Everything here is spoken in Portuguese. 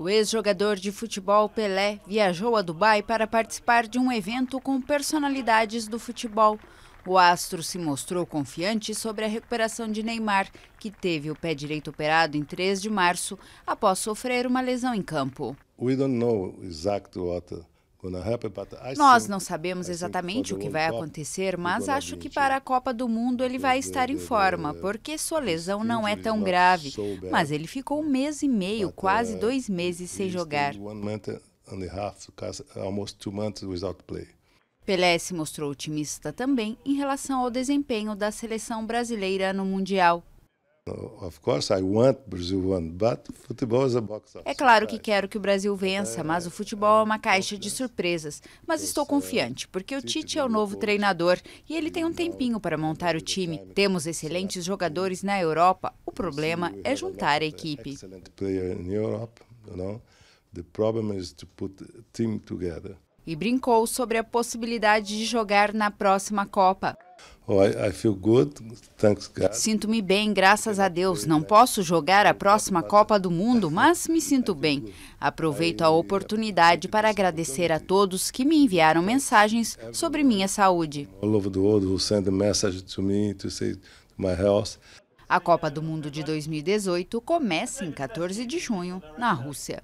O ex-jogador de futebol Pelé viajou a Dubai para participar de um evento com personalidades do futebol. O astro se mostrou confiante sobre a recuperação de Neymar, que teve o pé direito operado em 3 de março após sofrer uma lesão em campo. We don't know exactly what nós não sabemos exatamente o que vai acontecer, mas acho que para a Copa do Mundo ele vai estar em forma, é. porque sua lesão não é tão grave. Mas ele ficou um mês e meio, quase é, dois meses sem jogar. Pelé se mostrou otimista também em relação ao desempenho da seleção brasileira no Mundial. É claro que quero que o Brasil vença, mas o futebol é uma é, caixa é de surpresas. Mas estou é confiante, porque o Tite é o novo treinador e ele tem um tempinho para montar o time. Temos excelentes jogadores na Europa. O problema é juntar a equipe. E brincou sobre a possibilidade de jogar na próxima Copa. Oh, Sinto-me bem, graças a Deus. Não posso jogar a próxima Copa do Mundo, mas me sinto bem. Aproveito a oportunidade para agradecer a todos que me enviaram mensagens sobre minha saúde. to me to say my health. A Copa do Mundo de 2018 começa em 14 de junho, na Rússia.